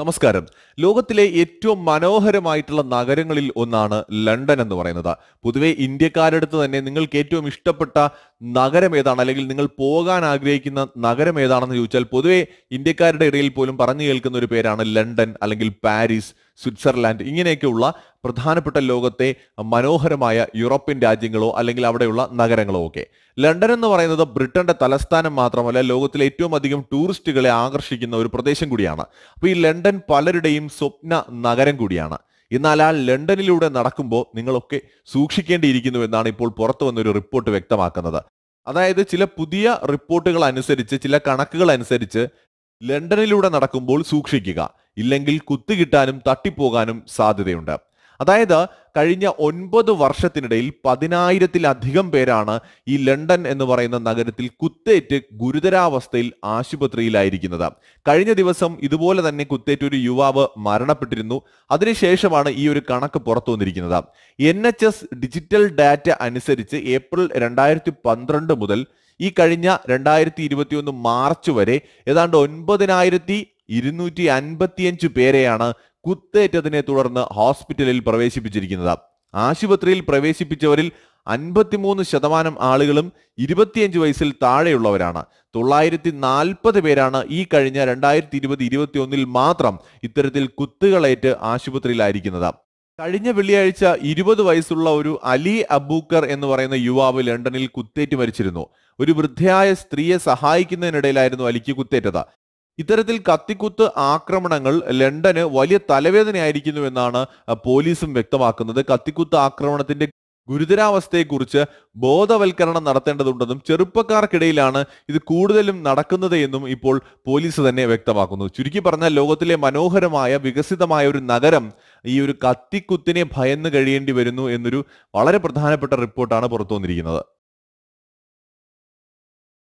നമസ്കാരം ലോകത്തിലെ ഏറ്റവും മനോഹരമായിട്ടുള്ള നഗരങ്ങളിൽ ഒന്നാണ് ലണ്ടൻ എന്ന് പറയുന്നത് പൊതുവെ ഇന്ത്യക്കാരടുത്ത് തന്നെ നിങ്ങൾക്ക് ഏറ്റവും ഇഷ്ടപ്പെട്ട നഗരം ഏതാണ് അല്ലെങ്കിൽ നിങ്ങൾ പോകാൻ ആഗ്രഹിക്കുന്ന നഗരം ഏതാണെന്ന് ചോദിച്ചാൽ പൊതുവെ ഇന്ത്യക്കാരുടെ ഇടയിൽ പോലും പറഞ്ഞു കേൾക്കുന്ന ഒരു പേരാണ് ലണ്ടൻ അല്ലെങ്കിൽ പാരീസ് സ്വിറ്റ്സർലാൻഡ് ഇങ്ങനെയൊക്കെയുള്ള പ്രധാനപ്പെട്ട ലോകത്തെ മനോഹരമായ യൂറോപ്യൻ രാജ്യങ്ങളോ അല്ലെങ്കിൽ അവിടെയുള്ള നഗരങ്ങളോ ഒക്കെ ലണ്ടൻ എന്ന് പറയുന്നത് ബ്രിട്ടന്റെ തലസ്ഥാനം മാത്രമല്ല ലോകത്തിലെ ഏറ്റവും അധികം ടൂറിസ്റ്റുകളെ ആകർഷിക്കുന്ന ഒരു പ്രദേശം കൂടിയാണ് അപ്പോൾ ഈ ലണ്ടൻ പലരുടെയും സ്വപ്ന നഗരം കൂടിയാണ് എന്നാൽ ആ ലണ്ടനിലൂടെ നടക്കുമ്പോൾ നിങ്ങളൊക്കെ സൂക്ഷിക്കേണ്ടിയിരിക്കുന്നു എന്നാണ് ഇപ്പോൾ പുറത്തു വന്നൊരു റിപ്പോർട്ട് വ്യക്തമാക്കുന്നത് അതായത് ചില പുതിയ റിപ്പോർട്ടുകൾ അനുസരിച്ച് ചില കണക്കുകൾ അനുസരിച്ച് ലണ്ടനിലൂടെ നടക്കുമ്പോൾ സൂക്ഷിക്കുക ഇല്ലെങ്കിൽ കുത്തുകിട്ടാനും തട്ടിപ്പോകാനും സാധ്യതയുണ്ട് അതായത് കഴിഞ്ഞ ഒൻപത് വർഷത്തിനിടയിൽ പതിനായിരത്തിലധികം പേരാണ് ഈ ലണ്ടൻ എന്ന് പറയുന്ന നഗരത്തിൽ കുത്തേറ്റ് ഗുരുതരാവസ്ഥയിൽ ആശുപത്രിയിലായിരിക്കുന്നത് കഴിഞ്ഞ ദിവസം ഇതുപോലെ തന്നെ കുത്തേറ്റ് ഒരു യുവാവ് മരണപ്പെട്ടിരുന്നു അതിനുശേഷമാണ് ഈ ഒരു കണക്ക് പുറത്തു വന്നിരിക്കുന്നത് N H S digital data അനുസരിച്ച് ഏപ്രിൽ രണ്ടായിരത്തി പന്ത്രണ്ട് മുതൽ ഈ കഴിഞ്ഞ രണ്ടായിരത്തി ഇരുപത്തിയൊന്ന് മാർച്ച് വരെ ഏതാണ്ട് ഒൻപതിനായിരത്തി ഇരുന്നൂറ്റി അൻപത്തിയഞ്ച് പേരെയാണ് കുത്തേറ്റതിനെ തുടർന്ന് ഹോസ്പിറ്റലിൽ പ്രവേശിപ്പിച്ചിരിക്കുന്നത് ആശുപത്രിയിൽ പ്രവേശിപ്പിച്ചവരിൽ അൻപത്തിമൂന്ന് ശതമാനം ആളുകളും ഇരുപത്തിയഞ്ച് വയസ്സിൽ താഴെയുള്ളവരാണ് തൊള്ളായിരത്തി നാൽപ്പത് പേരാണ് ഈ കഴിഞ്ഞ രണ്ടായിരത്തി ഇരുപത് ഇരുപത്തിയൊന്നിൽ മാത്രം ഇത്തരത്തിൽ കുത്തുകളേറ്റ് ആശുപത്രിയിലായിരിക്കുന്നത് കഴിഞ്ഞ വെള്ളിയാഴ്ച ഇരുപത് വയസ്സുള്ള ഒരു അലി അബൂക്കർ എന്ന് പറയുന്ന യുവാവ് ലണ്ടനിൽ കുത്തേറ്റ് മരിച്ചിരുന്നു ഒരു വൃദ്ധയായ സ്ത്രീയെ സഹായിക്കുന്നതിനിടയിലായിരുന്നു അലിക്ക് കുത്തേറ്റത് ഇത്തരത്തിൽ കത്തിക്കുത്ത് ആക്രമണങ്ങൾ ലണ്ടന് വലിയ എന്നാണ് പോലീസും വ്യക്തമാക്കുന്നത് കത്തിക്കുത്ത് ആക്രമണത്തിന്റെ ഗുരുതരാവസ്ഥയെക്കുറിച്ച് ബോധവൽക്കരണം നടത്തേണ്ടതുണ്ടെന്നും ചെറുപ്പക്കാർക്കിടയിലാണ് ഇത് കൂടുതലും നടക്കുന്നത് എന്നും ഇപ്പോൾ പോലീസ് തന്നെ വ്യക്തമാക്കുന്നു ചുരുക്കി പറഞ്ഞാൽ ലോകത്തിലെ മനോഹരമായ വികസിതമായ ഒരു നഗരം ഈ ഒരു കത്തിക്കുത്തിനെ ഭയന്ന് കഴിയേണ്ടി വരുന്നു എന്നൊരു വളരെ പ്രധാനപ്പെട്ട റിപ്പോർട്ടാണ് പുറത്തു വന്നിരിക്കുന്നത്